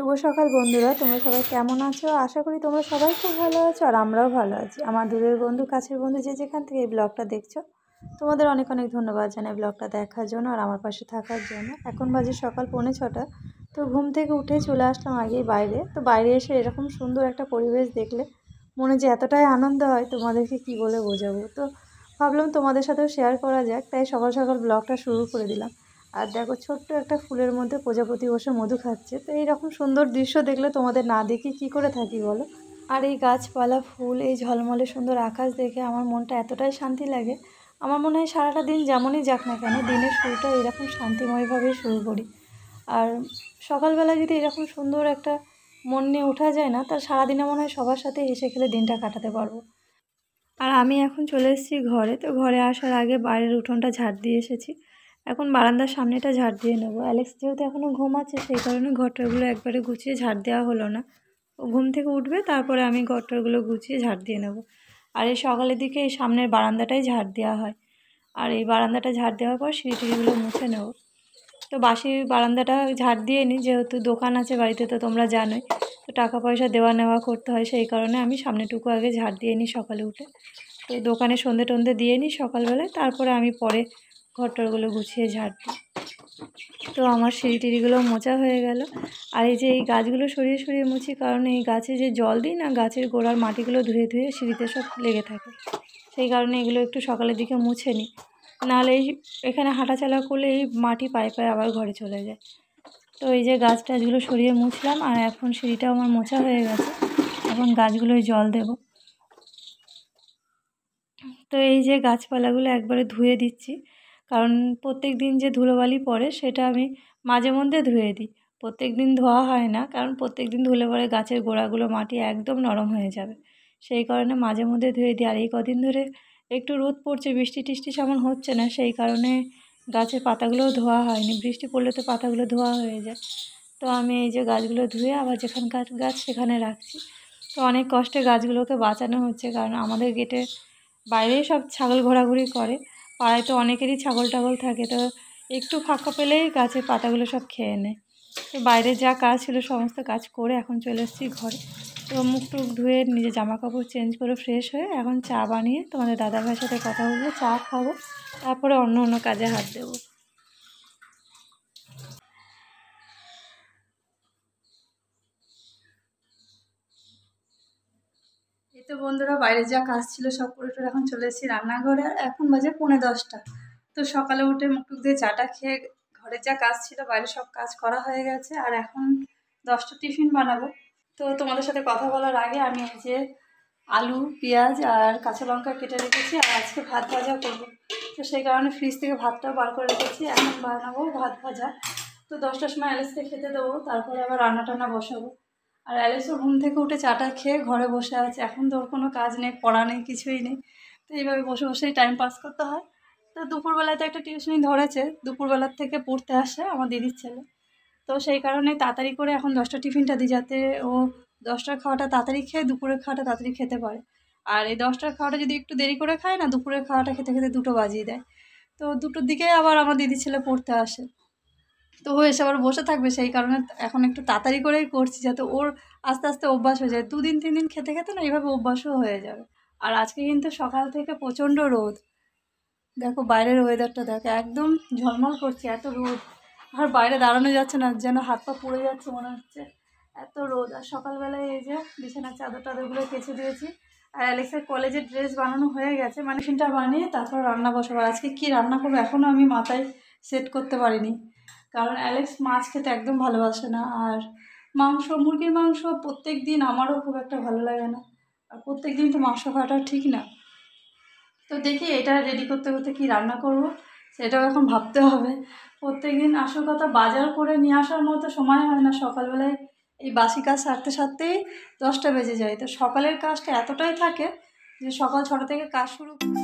শুভ সকাল বন্ধুরা তোমরা সবাই কেমন আছো আশা করি তোমরা সবাই খুব ভালো আছো আর আমরাও ভালো আছি আমার দূরের বন্ধু কাছের বন্ধু যে যেখান থেকে এই ব্লগটা দেখছো তোমাদের অনেক অনেক ধন্যবাদ জানাই ব্লগটা দেখার জন্য আর আমার পাশে থাকার জন্য এখন বাজে সকাল পৌনে ছটা তো ঘুম থেকে উঠে চলে আসলাম আগেই বাইরে তো বাইরে এসে এরকম সুন্দর একটা পরিবেশ দেখলে মনে যে এতটাই আনন্দ হয় তোমাদেরকে কি বলে বোঝাবো তো ভাবলাম তোমাদের সাথেও শেয়ার করা যাক তাই সকাল সকাল ব্লগটা শুরু করে দিলাম আর দেখো ছোট্ট একটা ফুলের মধ্যে প্রজাপতি বসে মধু খাচ্ছে তো এইরকম সুন্দর দৃশ্য দেখলে তোমাদের না দেখি কি করে থাকি বলো আর এই গাছপালা ফুল এই ঝলমলে সুন্দর আকাশ দেখে আমার মনটা এতটাই শান্তি লাগে আমার মনে হয় সারাটা দিন যেমনই যাক না কেন দিনের শুরুটা এরকম শান্তিময়ভাবেই শুরু করি আর সকালবেলা যদি এরকম সুন্দর একটা মন নিয়ে ওঠা যায় না তার সারাদিনে মনে হয় সবার সাথে হেসে খেলে দিনটা কাটাতে পারবো আর আমি এখন চলে এসেছি ঘরে তো ঘরে আসার আগে বাইরের উঠোনটা ঝাড় দিয়ে এসেছি এখন বারান্দার সামনেটা ঝাড় দিয়ে নেবো অ্যালেক্স যেহেতু এখনও ঘুম আছে সেই কারণে ঘরটাগুলো একবারে গুছিয়ে ঝাড় দেওয়া হলো না ও ঘুম থেকে উঠবে তারপরে আমি ঘরটাগুলো গুছিয়ে ঝাড় দিয়ে নেবো আর এই সকালের দিকে এই সামনের বারান্দাটাই ঝাড় দেওয়া হয় আর এই বারান্দাটা ঝাড় দেওয়ার পর সিঁড়ি টিড়িগুলো মুছে নেবো তো বাসি বারান্দাটা ঝাড় দিয়ে নিই যেহেতু দোকান আছে বাড়িতে তো তোমরা জানোই তো টাকা পয়সা দেওয়া নেওয়া করতে হয় সেই কারণে আমি সামনেটুকু আগে ঝাড় দিয়ে নিই সকালে উঠে তো দোকানে সন্ধে টন্ধে দিয়ে নিই সকালবেলায় তারপরে আমি পরে ঘরটরগুলো গুছিয়ে ঝাড় দিই তো আমার সিঁড়ি টিড়িগুলো মোচা হয়ে গেল আর এই যে এই গাছগুলো সরিয়ে সরিয়ে মুছি কারণ এই গাছে যে জল দিই না গাছের গোড়ার মাটিগুলো ধুয়ে ধুয়ে সিঁড়িতে সব লেগে থাকে সেই কারণে এগুলো একটু সকালের দিকে মুছে নিই নাহলে এই এখানে হাঁটাচালা করলে এই মাটি পায়ে পায়ে আবার ঘরে চলে যায় তো এই যে গাছ টাছগুলো সরিয়ে মুছলাম আর এখন সিঁড়িটা আমার মোছা হয়ে গেছে এখন গাছগুলোয় জল দেব তো এই যে গাছপালাগুলো একবারে ধুয়ে দিচ্ছি কারণ প্রত্যেক দিন যে ধুলোবালি পড়ে সেটা আমি মাঝে মধ্যে ধুয়ে দিই প্রত্যেক দিন ধোয়া হয় না কারণ প্রত্যেক দিন ধুলে পরে গাছের গোড়াগুলো মাটি একদম নরম হয়ে যাবে সেই কারণে মাঝে মধ্যে ধুয়ে দিই আর এই কদিন ধরে একটু রোদ পড়ছে বৃষ্টি টিষ্টি সেমন হচ্ছে না সেই কারণে গাছের পাতাগুলোও ধোয়া হয়নি বৃষ্টি পড়লে তো পাতাগুলো ধোয়া হয়ে যায় তো আমি এই যে গাছগুলো ধুয়ে আবার যেখানকার গাছ সেখানে রাখছি তো অনেক কষ্টে গাছগুলোকে বাঁচানো হচ্ছে কারণ আমাদের গেটে বাইরেই সব ছাগল ঘোরাঘুরি করে পাড়ায় তো অনেকেরই ছাগল টাগল থাকে তো একটু ফাঁকা পেলেই গাছের পাতাগুলো সব খেয়ে নেয় তো বাইরে যা কাজ ছিল সমস্ত কাজ করে এখন চলে এসেছি ঘরে তো মুখ টুক ধুয়ে নিজের জামা কাপড় চেঞ্জ করে ফ্রেশ হয়ে এখন চা বানিয়ে তোমাদের দাদাভাইয়ের সাথে কথা বলবো চা খাবো তারপরে অন্য অন্য কাজে হাত দেবো এই তো বন্ধুরা বাইরে যা কাজ ছিল সব করে টোর এখন চলে এসেছি রান্নাঘরে এখন বাজে পৌনে দশটা তো সকালে উঠে মুখটুক দিয়ে চাটা খেয়ে ঘরে যা কাজ ছিল বাইরে সব কাজ করা হয়ে গেছে আর এখন দশটা টিফিন বানাবো তো তোমাদের সাথে কথা বলার আগে আমি এই যে আলু পেঁয়াজ আর কাঁচা লঙ্কা কেটে রেখেছি আর আজকে ভাত ভাজা করবো তো সেই কারণে ফ্রিজ থেকে ভাতটাও বার করে রেখেছি এখন বানাবো ভাত ভাজা তো দশটার সময় অ্যালেসকে খেতে দেবো তারপরে আবার রান্না টান্না বসাবো আর অ্যালেক্সও ঘুম থেকে উঠে চাটা খেয়ে ঘরে বসে আছে এখন তো ওর কোনো কাজ নেই পড়া নেই কিছুই নেই তো এইভাবে বসে বসেই টাইম পাস করতে হয় তো দুপুরবেলাতে একটা টিউশনি ধরেছে দুপুরবেলার থেকে পড়তে আসে আমার দিদির ছেলে তো সেই কারণে তাড়াতাড়ি করে এখন দশটা টিফিনটা দিই যাতে ও দশটার খাওয়াটা তাড়াতাড়ি খেয়ে দুপুরের খাওয়াটা তাড়াতাড়ি খেতে পারে আর এই দশটার খাওয়াটা যদি একটু দেরি করে খায় না দুপুরের খাওয়াটা খেতে খেতে দুটো বাজিয়ে দেয় তো দুটোর দিকে আবার আমার দিদির ছেলে পড়তে আসে তো ও এসে আবার বসে থাকবে সেই কারণে এখন একটু তাড়াতাড়ি করেই করছি যাতে ওর আস্তে আস্তে অভ্যাস হয়ে যায় দুদিন তিন দিন খেতে খেতে না এইভাবে অভ্যাসও হয়ে যাবে আর আজকে কিন্তু সকাল থেকে প্রচণ্ড রোদ দেখো বাইরের ওয়েদারটা দেখো একদম ঝলমল করছে এত রোদ আর বাইরে দাঁড়ানো যাচ্ছে না যেন হাত পা পুড়ে যাচ্ছে মনে হচ্ছে এত রোদ আর সকালবেলায় এই যে বিছানার চাদর টাদরগুলো কেচে দিয়েছি আর অ্যালেক্সার কলেজের ড্রেস বানানো হয়ে গেছে মানে সেটা বানিয়ে তারপর রান্না বসাবার আজকে কি রান্না করবো এখনও আমি মাথায় সেট করতে পারিনি কারণ অ্যালেক্স মাছ খেতে একদম ভালোবাসে না আর মাংস মুরগির মাংস প্রত্যেক দিন আমারও খুব একটা ভালো লাগে না আর প্রত্যেক দিন তো মাংস খাওয়াটা ঠিক না তো দেখি এটা রেডি করতে করতে কি রান্না করব সেটাও এখন ভাবতে হবে প্রত্যেক দিন আসল কথা বাজার করে নিয়ে আসার মতো সময় হয় না সকালবেলায় এই বাসি কাজ সারতে সারতেই দশটা বেজে যায় তো সকালের কাজটা এতটাই থাকে যে সকাল ছটা থেকে কাজ শুরু করে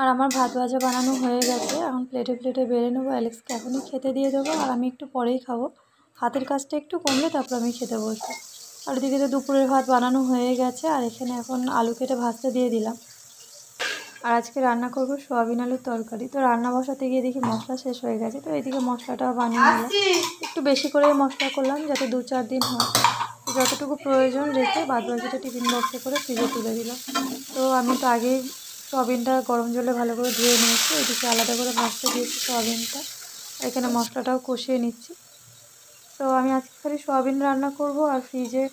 আর আমার ভাত ভাজা বানানো হয়ে গেছে এখন প্লেটে প্লেটে বেড়ে নেবো অ্যালেক্সকে এখনই খেতে দিয়ে দেবো আর আমি একটু পরেই খাবো হাতের কাজটা একটু কমলে তারপর আমি খেতে বসবো আর ওদিকে তো দুপুরের ভাত বানানো হয়ে গেছে আর এখানে এখন আলু কেটে ভাজতে দিয়ে দিলাম আর আজকে রান্না করবো সোয়াবিন আলুর তরকারি তো রান্না বসাতে গিয়ে দেখি মশলা শেষ হয়ে গেছে তো এদিকে মশলাটা বানিয়ে নিলাম একটু বেশি করে মশলা করলাম যাতে দু চার দিন হয় যতটুকু প্রয়োজন রেখে বাদ বাকিটা টিফিন বক্সে করে ফ্রিজে তুলে দিলাম তো আমি তো আগেই সয়াবিনটা গরম জলে ভালো করে ধুয়ে নিয়েছি এদিকে আলাদা করে ভাজতে দিয়েছি সয়াবিনটা এখানে মশলাটাও কষিয়ে নিচ্ছি তো আমি আজকে খালি সয়াবিন রান্না করব আর ফ্রিজে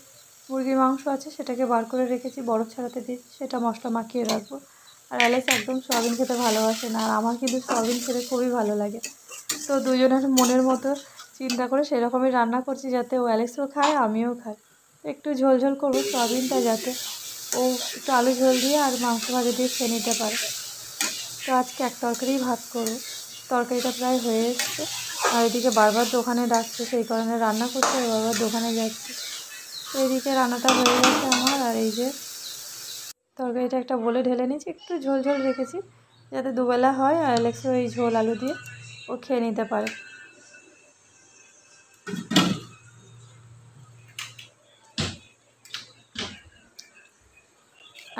মুরগির মাংস আছে সেটাকে বার করে রেখেছি বরফ ছাড়াতে দিয়েছি সেটা মশলা মাখিয়ে রাখবো আর অ্যালেক্স একদম সয়াবিন খেতে ভালোবাসে না আর আমার কিন্তু সয়াবিন খেতে খুবই ভালো লাগে তো দুজনের মনের মতো চিন্তা করে সেরকমই রান্না করছি যাতে ও অ্যালেক্সও খায় আমিও খাই একটু ঝোলঝোল করবো সয়াবিনটা যাতে ও একটু আলু ঝোল দিয়ে আর মাংস ভাজা দিয়ে খেয়ে নিতে পারে তো আজকে এক তরকারি ভাত করো তরকারিটা প্রায় হয়ে এসছে আর এদিকে বারবার দোকানে ডাকছে সেই কারণে রান্না করছে বারবার দোকানে যাচ্ছে তো এদিকে রান্নাটা হয়ে গেছে আমার আর এই যে তরকারিটা একটা বলে ঢেলে নিয়েছি একটু ঝোল ঝোল রেখেছি যাতে দুবেলা হয় আর অ্যালেক্সও ওই ঝোল আলু দিয়ে ও খেয়ে নিতে পারে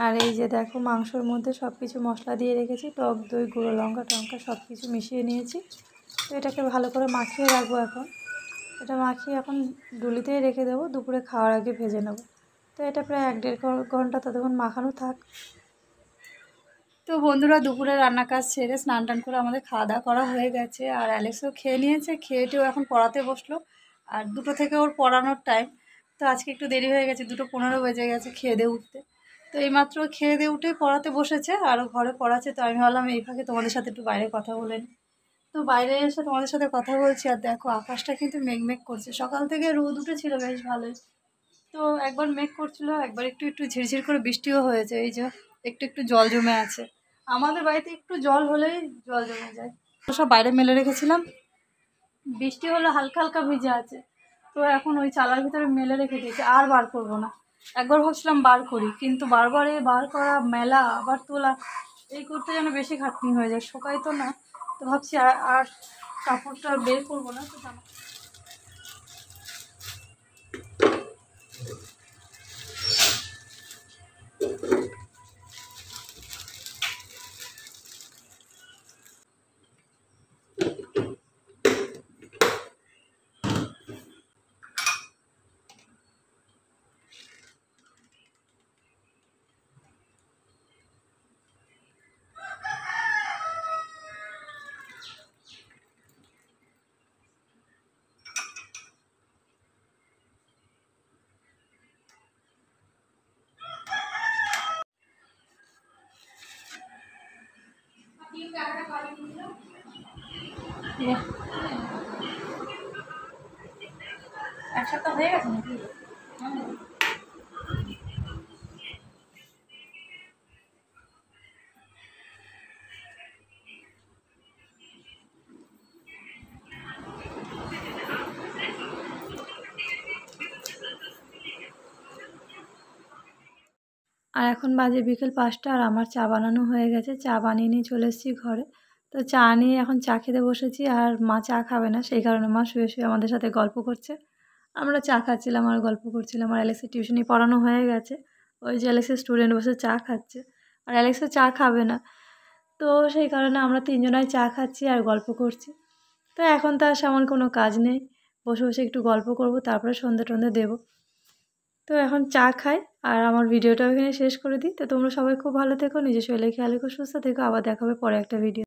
আর এই যে দেখো মাংসর মধ্যে সব কিছু মশলা দিয়ে রেখেছি টক দই গুঁড়ো লঙ্কা টঙ্কা সব কিছু মিশিয়ে নিয়েছি তো এটাকে ভালো করে মাখিয়ে রাখবো এখন এটা মাখিয়ে এখন ডুলিতেই রেখে দেবো দুপুরে খাওয়ার আগে ভেজে নেব তো এটা প্রায় এক দেড় ঘন্টা ততক্ষণ মাখানো থাক তো বন্ধুরা দুপুরে রান্না কাজ ছেড়ে স্নান টান করে আমাদের খাওয়া দাওয়া করা হয়ে গেছে আর অ্যালেক্সও খেয়ে নিয়েছে খেয়েটেও এখন পড়াতে বসলো আর দুটো থেকে ওর পড়ানোর টাইম তো আজকে একটু দেরি হয়ে গেছে দুটো পনেরো বেজে গেছে খেয়ে দিয়ে উঠতে তো এইমাত্র খেয়ে দিয়ে উঠে পড়াতে বসেছে আরও ঘরে পড়াচ্ছে তো আমি ভাবলাম এই ফাঁকে তোমাদের সাথে একটু বাইরে কথা বলেন তো বাইরে এসে তোমাদের সাথে কথা বলছি আর দেখো আকাশটা কিন্তু মেঘমেঘ করছে সকাল থেকে রোদ উঠেছিল বেশ ভালোই তো একবার মেঘ করছিল একবার একটু একটু ঝিরঝির করে বৃষ্টিও হয়েছে এই যে একটু একটু জল জমে আছে আমাদের বাড়িতে একটু জল হলেই জল জমে যায় তো সব বাইরে মেলে রেখেছিলাম বৃষ্টি হলো হালকা হালকা ভিজে আছে তো এখন ওই চালার ভিতরে মেলে রেখে দিয়েছে আর বার করবো না একবার ভাবছিলাম বার করি কিন্তু বারবারে বার করা মেলা আবার তোলা এই করতে যেন বেশি খাটনি হয়ে যায় শোকাই তো না তো ভাবছি আর কাপড়টা বের করবো না তো জামা Thank you. আর এখন বাজে বিকেল পাঁচটা আর আমার চা বানানো হয়ে গেছে চা বানিয়ে নিয়ে চলে এসেছি ঘরে তো চা নিয়ে এখন চা খেতে বসেছি আর মা চা খাবে না সেই কারণে মা শুয়ে শুয়ে আমাদের সাথে গল্প করছে আমরা চা খাচ্ছিলাম আর গল্প করছিলাম আর অ্যালেক্সের টিউশনি পড়ানো হয়ে গেছে ওই যে অ্যালেক্সের স্টুডেন্ট বসে চা খাচ্ছে আর অ্যালেক্সও চা খাবে না তো সেই কারণে আমরা তিনজনাই চা খাচ্ছি আর গল্প করছি তো এখন তার সেমন কোনো কাজ নেই বসে বসে একটু গল্প করব তারপরে সন্ধে টন্ধে দেবো তো এখন চা খাই আর আমার ভিডিওটাও ওইখানে শেষ করে দিই তো তোমরা সবাই খুব ভালো থেকো নিজের এলাকা খেয়াল রেখো সুস্থ থেকো আবার দেখাবে পরে একটা ভিডিও